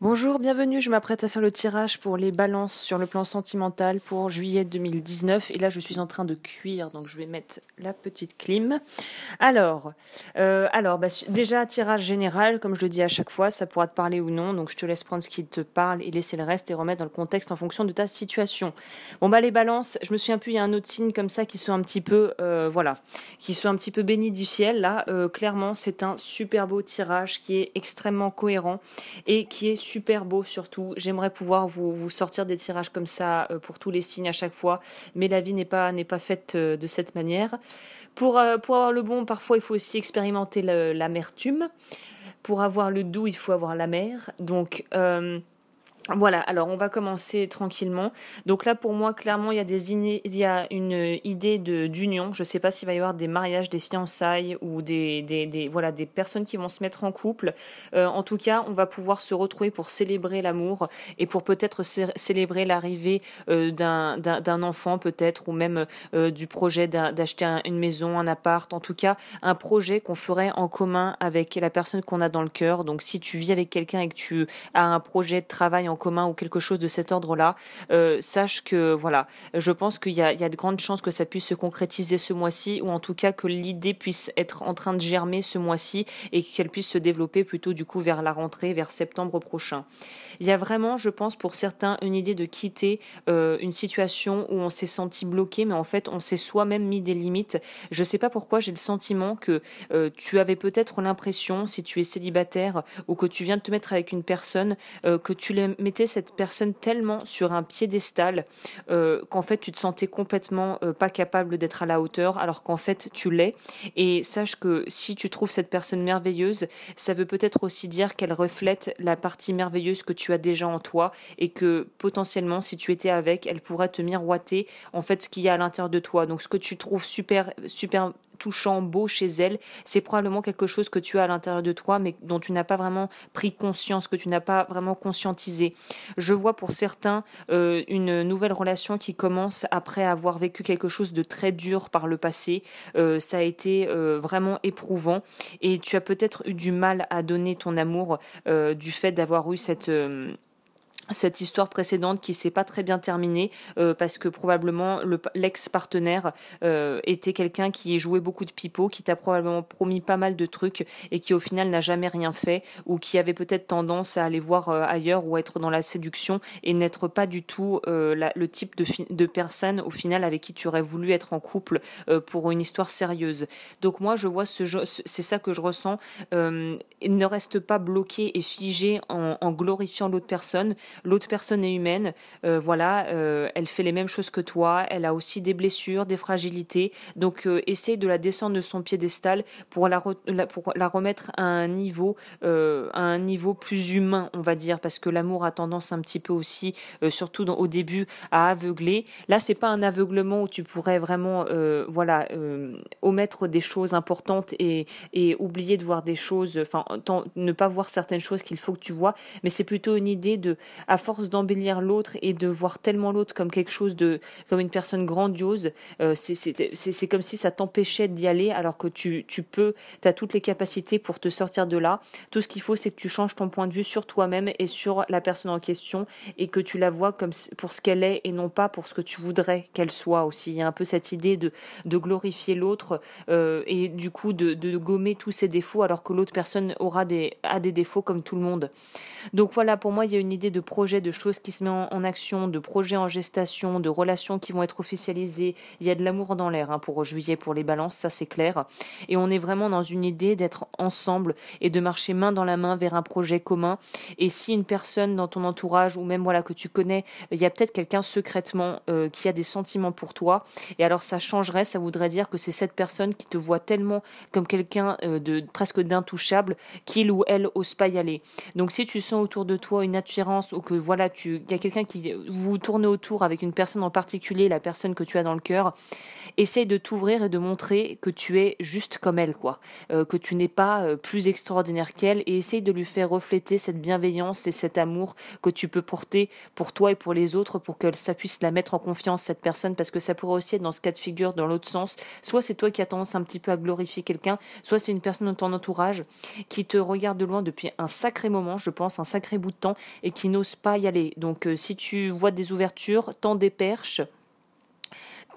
Bonjour, bienvenue. Je m'apprête à faire le tirage pour les balances sur le plan sentimental pour juillet 2019. Et là, je suis en train de cuire, donc je vais mettre la petite clim. Alors, euh, alors bah, déjà, tirage général, comme je le dis à chaque fois, ça pourra te parler ou non. Donc, je te laisse prendre ce qui te parle et laisser le reste et remettre dans le contexte en fonction de ta situation. Bon, bah, les balances, je me souviens plus, il y a un autre signe comme ça qui soit un petit peu, euh, voilà, qui soit un petit peu bénis du ciel. Là, euh, clairement, c'est un super beau tirage qui est extrêmement cohérent et qui est super beau surtout. J'aimerais pouvoir vous, sortir des tirages comme ça euh, pour tous les signes à chaque fois, mais la vie n'est pas, n'est pas faite euh, de cette manière. Pour, euh, pour avoir le bon, parfois il faut aussi expérimenter l'amertume. Pour avoir le doux, il faut avoir l'amertume. Donc... Voilà, alors on va commencer tranquillement. Donc là, pour moi, clairement, il y a, des il y a une idée de, d'union. Je ne sais pas s'il va y avoir des mariages, des fiançailles ou des, des, des voilà, des personnes qui vont se mettre en couple. Euh, en tout cas, on va pouvoir se retrouver pour célébrer l'amour et pour peut-être célébrer l'arrivée euh, d'un, d'un, d'un enfant, peut-être, ou même euh, du projet d'acheter une maison, un appart. En tout cas, un projet qu'on ferait en commun avec la personne qu'on a dans le cœur. Donc si tu vis avec quelqu'un et que tu as un projet de travail en commun ou quelque chose de cet ordre-là, euh, sache que voilà, je pense qu'il y, a de grandes chances que ça puisse se concrétiser ce mois-ci, ou en tout cas que l'idée puisse être en train de germer ce mois-ci et qu'elle puisse se développer plutôt du coup vers la rentrée, vers septembre prochain. Il y a vraiment, je pense, pour certains, une idée de quitter euh, une situation où on s'est senti bloqué, mais en fait on s'est soi-même mis des limites. Je ne sais pas pourquoi j'ai le sentiment que euh, tu avais peut-être l'impression, si tu es célibataire ou que tu viens de te mettre avec une personne, que tu l'aimes cette personne tellement sur un piédestal euh, qu'en fait tu te sentais complètement euh, pas capable d'être à la hauteur alors qu'en fait tu l'es. Et sache que si tu trouves cette personne merveilleuse, ça veut peut-être aussi dire qu'elle reflète la partie merveilleuse que tu as déjà en toi et que potentiellement si tu étais avec, elle pourrait te miroiter en fait ce qu'il y a à l'intérieur de toi. Donc ce que tu trouves super super touchant, beau chez elle, c'est probablement quelque chose que tu as à l'intérieur de toi, mais dont tu n'as pas vraiment pris conscience, que tu n'as pas vraiment conscientisé. Je vois pour certains euh, une nouvelle relation qui commence après avoir vécu quelque chose de très dur par le passé. Euh, ça a été euh, vraiment éprouvant et tu as peut-être eu du mal à donner ton amour du fait d'avoir eu cette cette histoire précédente qui s'est pas très bien terminée euh, parce que probablement l'ex-partenaire euh, était quelqu'un qui jouait beaucoup de pipeau, qui t'a probablement promis pas mal de trucs et qui au final n'a jamais rien fait ou qui avait peut-être tendance à aller voir euh, ailleurs ou être dans la séduction et n'être pas du tout le type de, de, personne au final avec qui tu aurais voulu être en couple pour une histoire sérieuse. Donc moi je vois ce c'est ça que je ressens. ne reste pas bloqué et figé en, en glorifiant l'autre personne l'autre personne est humaine, euh, voilà, euh, elle fait les mêmes choses que toi, elle a aussi des blessures, des fragilités, donc euh, essaye de la descendre de son piédestal pour la, pour la remettre à un niveau, un niveau plus humain, on va dire, parce que l'amour a tendance un petit peu aussi, surtout au début, à aveugler. Là, c'est pas un aveuglement où tu pourrais vraiment, voilà, omettre des choses importantes et, et oublier de voir des choses, enfin, ne pas voir certaines choses qu'il faut que tu vois, mais c'est plutôt une idée de à force d'embellir l'autre et de voir tellement l'autre comme quelque chose de, comme une personne grandiose, euh, c'est comme si ça t'empêchait d'y aller alors que tu, tu peux, tu as toutes les capacités pour te sortir de là. Tout ce qu'il faut, c'est que tu changes ton point de vue sur toi-même et sur la personne en question et que tu la vois comme pour ce qu'elle est et non pas pour ce que tu voudrais qu'elle soit aussi. Il y a un peu cette idée de, de glorifier l'autre euh, et du coup de, de, gommer tous ses défauts alors que l'autre personne aura des, a des défauts comme tout le monde. Donc voilà, pour moi, il y a une idée de de choses qui se mettent en, action, de projets en gestation, de relations qui vont être officialisées. Il y a de l'amour dans l'air hein, pour juillet, pour les balances, ça c'est clair. Et on est vraiment dans une idée d'être ensemble et de marcher main dans la main vers un projet commun. Et si une personne dans ton entourage ou même voilà que tu connais, il y a peut-être quelqu'un secrètement euh, qui a des sentiments pour toi. Et alors ça changerait, ça voudrait dire que c'est cette personne qui te voit tellement comme quelqu'un euh, de presque d'intouchable qu'il ou elle ose pas y aller. Donc si tu sens autour de toi une attirance ou que voilà, tu, il y a quelqu'un qui vous tourne autour avec une personne en particulier, la personne que tu as dans le cœur, essaye de t'ouvrir et de montrer que tu es juste comme elle, quoi, euh, que tu n'es pas euh, plus extraordinaire qu'elle, et essaye de lui faire refléter cette bienveillance et cet amour que tu peux porter pour toi et pour les autres, pour que ça puisse la mettre en confiance cette personne, parce que ça pourrait aussi être dans ce cas de figure dans l'autre sens. Soit c'est toi qui as tendance un petit peu à glorifier quelqu'un, soit c'est une personne de ton entourage qui te regarde de loin depuis un sacré moment, je pense, un sacré bout de temps, et qui n'ose pas y aller. Donc euh, si tu vois des ouvertures, tends des perches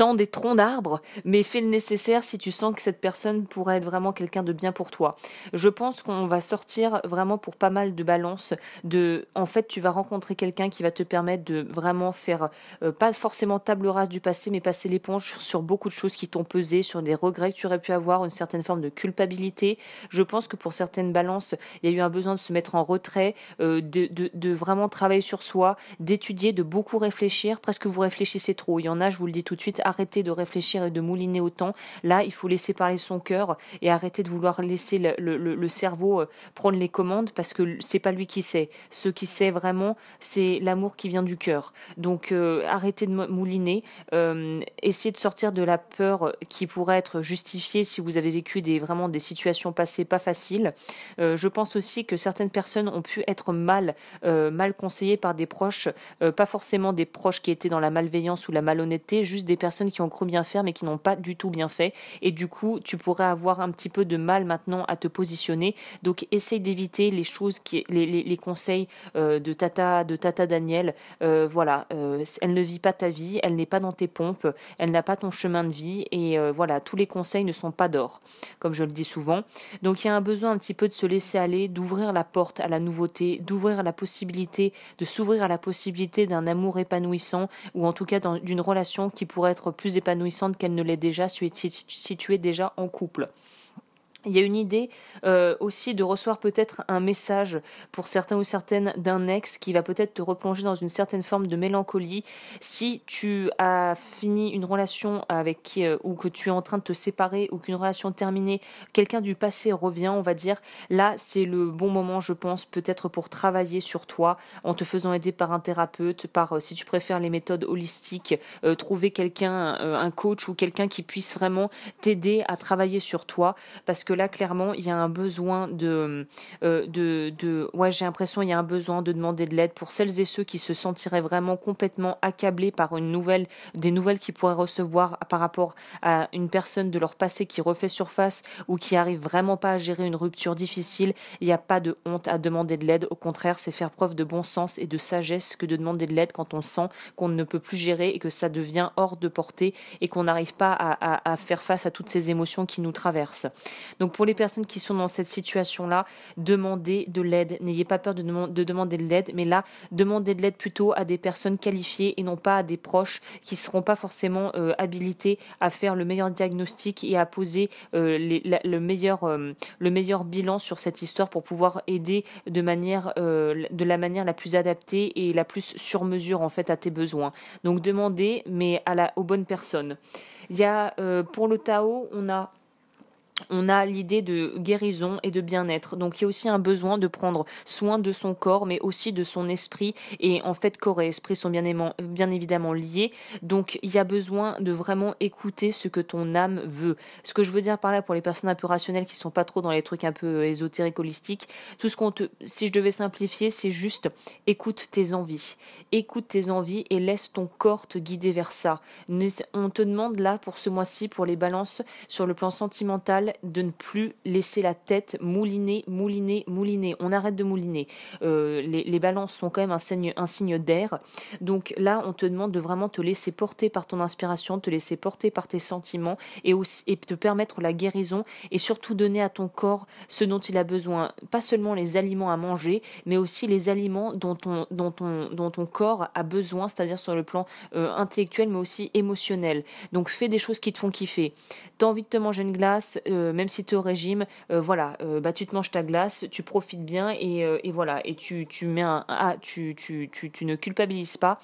tends des troncs d'arbres, mais fais le nécessaire si tu sens que cette personne pourrait être vraiment quelqu'un de bien pour toi. Je pense qu'on va sortir vraiment pour pas mal de balances. De, en fait, tu vas rencontrer quelqu'un qui va te permettre de vraiment faire euh, pas forcément table rase du passé, mais passer l'éponge sur beaucoup de choses qui t'ont pesé, sur des regrets que tu aurais pu avoir, une certaine forme de culpabilité. Je pense que pour certaines balances, il y a eu un besoin de se mettre en retrait, euh, de, de, de vraiment travailler sur soi, d'étudier, de beaucoup réfléchir, presque vous réfléchissez trop. Il y en a, je vous le dis tout de suite, arrêter de réfléchir et de mouliner autant. Là, il faut laisser parler son cœur et arrêter de vouloir laisser le, cerveau euh, prendre les commandes parce que c'est pas lui qui sait. Ce qui sait vraiment, c'est l'amour qui vient du cœur. Donc, euh, arrêtez de mouliner, euh, essayez de sortir de la peur qui pourrait être justifiée si vous avez vécu des vraiment des situations passées pas faciles. je pense aussi que certaines personnes ont pu être mal mal conseillées par des proches, pas forcément des proches qui étaient dans la malveillance ou la malhonnêteté, juste des personnes qui ont cru bien faire mais qui n'ont pas du tout bien fait. Et du coup, tu pourrais avoir un petit peu de mal maintenant à te positionner. Donc, essaye d'éviter les choses, qui, les, les, les conseils euh, de Tata, de Tata Daniel. Euh, voilà, euh, elle ne vit pas ta vie, elle n'est pas dans tes pompes, elle n'a pas ton chemin de vie. Et voilà, tous les conseils ne sont pas d'or, comme je le dis souvent. Donc, il y a un besoin un petit peu de se laisser aller, d'ouvrir la porte à la nouveauté, d'ouvrir la possibilité, de s'ouvrir à la possibilité d'un amour épanouissant ou en tout cas d'une relation qui pourrait être plus épanouissante qu'elle ne l'est déjà située déjà en couple. Il y a une idée euh, aussi de recevoir peut-être un message pour certains ou certaines d'un ex qui va peut-être te replonger dans une certaine forme de mélancolie si tu as fini une relation avec qui, euh, ou que tu es en train de te séparer ou qu'une relation terminée, quelqu'un du passé revient, on va dire là c'est le bon moment je pense peut-être pour travailler sur toi en te faisant aider par un thérapeute, par euh, si tu préfères les méthodes holistiques, trouver quelqu'un, un coach ou quelqu'un qui puisse vraiment t'aider à travailler sur toi parce que là, clairement, il y a un besoin de, euh, de, de ouais, j'ai l'impression il y a un besoin de demander de l'aide pour celles et ceux qui se sentiraient vraiment complètement accablés par une nouvelle, des nouvelles qu'ils pourraient recevoir par rapport à une personne de leur passé qui refait surface ou qui arrive vraiment pas à gérer une rupture difficile. Il n'y a pas de honte à demander de l'aide. Au contraire, c'est faire preuve de bon sens et de sagesse que de demander de l'aide quand on sent qu'on ne peut plus gérer et que ça devient hors de portée et qu'on n'arrive pas à, à faire face à toutes ces émotions qui nous traversent. Donc pour les personnes qui sont dans cette situation-là, demandez de l'aide. N'ayez pas peur de, demander de l'aide, mais là, demandez de l'aide plutôt à des personnes qualifiées et non pas à des proches qui ne seront pas forcément euh, habilités à faire le meilleur diagnostic et à poser euh, euh, le, meilleur, bilan sur cette histoire pour pouvoir aider de, manière, la manière la plus adaptée et la plus sur mesure en fait à tes besoins. Donc demandez, mais aux bonnes personnes. Il y a pour le Tao, on a on a l'idée de guérison et de bien-être. Donc il y a aussi un besoin de prendre soin de son corps, mais aussi de son esprit. Et en fait, corps et esprit sont bien, évidemment liés. Donc il y a besoin de vraiment écouter ce que ton âme veut. Ce que je veux dire par là pour les personnes un peu rationnelles qui ne sont pas trop dans les trucs un peu ésotériques, holistiques, tout ce qu'on si je devais simplifier, c'est juste écoute tes envies. Écoute tes envies et laisse ton corps te guider vers ça. On te demande là pour ce mois-ci, pour les balances sur le plan sentimental, de ne plus laisser la tête mouliner, mouliner, mouliner. On arrête de mouliner. Euh, les, les, balances sont quand même un signe, un signe d'air. Donc là, on te demande de vraiment te laisser porter par ton inspiration, te laisser porter par tes sentiments et, aussi, et te permettre la guérison et surtout donner à ton corps ce dont il a besoin. Pas seulement les aliments à manger, mais aussi les aliments dont ton, dont ton, corps a besoin, c'est-à-dire sur le plan euh, intellectuel mais aussi émotionnel. Donc fais des choses qui te font kiffer. T'as envie de te manger une glace, euh, euh, même si tu es au régime, euh, voilà, euh, bah tu te manges ta glace, tu profites bien et, voilà, et tu, tu mets ah, tu, tu, tu, ne culpabilises pas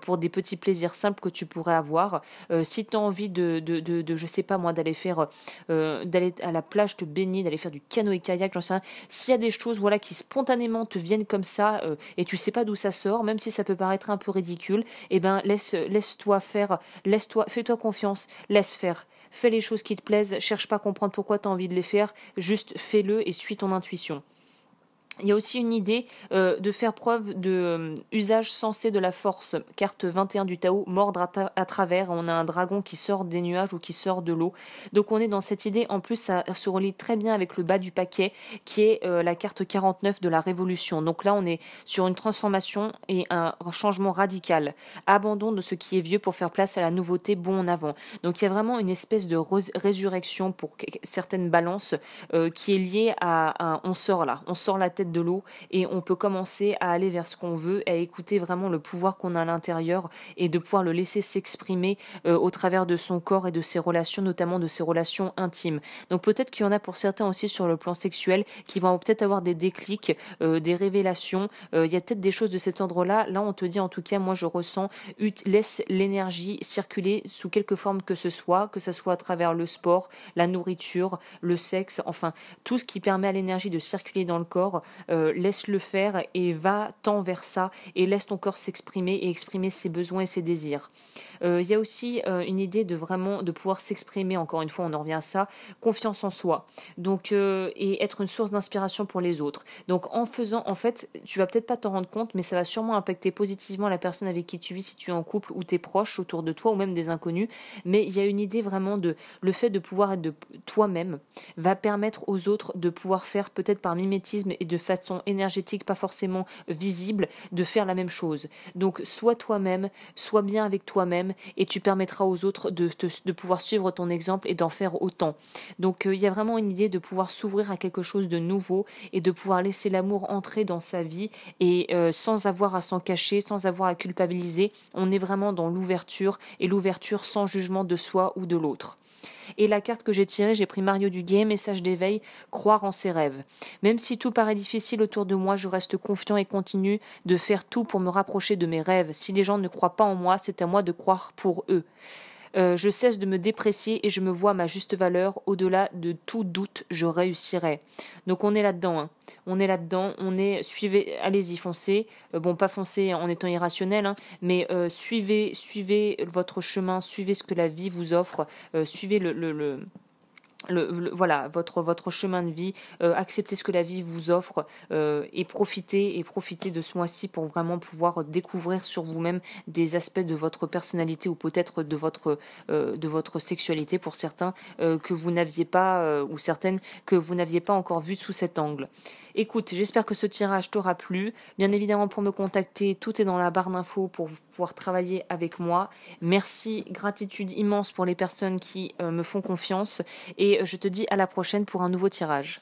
pour des petits plaisirs simples que tu pourrais avoir. si tu as envie de, de, de, je sais pas moi, d'aller faire, d'aller à la plage, te baigner, d'aller faire du canoë-kayak, j'en sais rien, s'il y a des choses voilà, qui spontanément te viennent comme ça et tu sais pas d'où ça sort, même si ça peut paraître un peu ridicule, eh ben laisse laisse-toi faire, laisse-toi, fais-toi confiance, laisse faire. Fais les choses qui te plaisent, cherche pas à comprendre pourquoi tu as envie de les faire, juste fais-le et suis ton intuition. Il y a aussi une idée euh, de faire preuve de euh, usage sensé de la force. Carte 21 du Tao, mordre à, travers. On a un dragon qui sort des nuages ou qui sort de l'eau. Donc on est dans cette idée. En plus, ça se relie très bien avec le bas du paquet, qui est euh, la carte 49 de la Révolution. Donc là, on est sur une transformation et un changement radical. Abandon de ce qui est vieux pour faire place à la nouveauté bon en avant. Donc il y a vraiment une espèce de résurrection pour certaines balances qui est liée à, on sort là. On sort la tête de l'eau et on peut commencer à aller vers ce qu'on veut, à écouter vraiment le pouvoir qu'on a à l'intérieur et de pouvoir le laisser s'exprimer euh, au travers de son corps et de ses relations, notamment de ses relations intimes. Donc peut-être qu'il y en a pour certains aussi sur le plan sexuel qui vont peut-être avoir des déclics, euh, des révélations. Euh, il y a peut-être des choses de cet ordre-là. Là, on te dit en tout cas, moi je ressens, laisse l'énergie circuler sous quelque forme que ce soit, que ce soit à travers le sport, la nourriture, le sexe, enfin tout ce qui permet à l'énergie de circuler dans le corps euh, laisse-le faire et va tant vers ça et laisse ton corps s'exprimer et exprimer ses besoins et ses désirs. Il euh, y a aussi euh, une idée de vraiment de pouvoir s'exprimer, encore une fois on en revient à ça, confiance en soi. Donc et être une source d'inspiration pour les autres. Donc en faisant, en fait, tu vas peut-être pas t'en rendre compte, mais ça va sûrement impacter positivement la personne avec qui tu vis si tu es en couple ou tes proches autour de toi ou même des inconnus. Mais il y a une idée vraiment de le fait de pouvoir être de toi-même va permettre aux autres de pouvoir faire peut-être par mimétisme et de façon énergétique pas forcément visible, de faire la même chose. Donc sois toi-même, sois bien avec toi-même et tu permettras aux autres de, pouvoir suivre ton exemple et d'en faire autant. Donc euh, il y a vraiment une idée de pouvoir s'ouvrir à quelque chose de nouveau et de pouvoir laisser l'amour entrer dans sa vie et euh, sans avoir à s'en cacher, sans avoir à culpabiliser, on est vraiment dans l'ouverture et l'ouverture sans jugement de soi ou de l'autre. Et la carte que j'ai tirée, j'ai pris Mario du Duguay, message d'éveil, croire en ses rêves. Même si tout paraît difficile autour de moi, je reste confiant et continue de faire tout pour me rapprocher de mes rêves. Si les gens ne croient pas en moi, c'est à moi de croire pour eux. Euh, je cesse de me déprécier et je me vois ma juste valeur. Au-delà de tout doute, je réussirai. Donc on est là-dedans. Hein. On est là-dedans. On est suivez, allez-y, foncez. Euh, bon, pas foncer en étant irrationnel, hein, mais euh, suivez, suivez votre chemin, suivez ce que la vie vous offre, suivez le, le voilà votre votre chemin de vie euh, acceptez ce que la vie vous offre euh, et profitez et profitez de ce mois-ci pour vraiment pouvoir découvrir sur vous-même des aspects de votre personnalité ou peut-être de votre euh, de votre sexualité pour certains que vous n'aviez pas ou certaines que vous n'aviez pas encore vues sous cet angle. Écoute, j'espère que ce tirage t'aura plu. Bien évidemment, pour me contacter, tout est dans la barre d'infos pour pouvoir travailler avec moi. Merci, gratitude immense pour les personnes qui me font confiance et et euh, je te dis à la prochaine pour un nouveau tirage.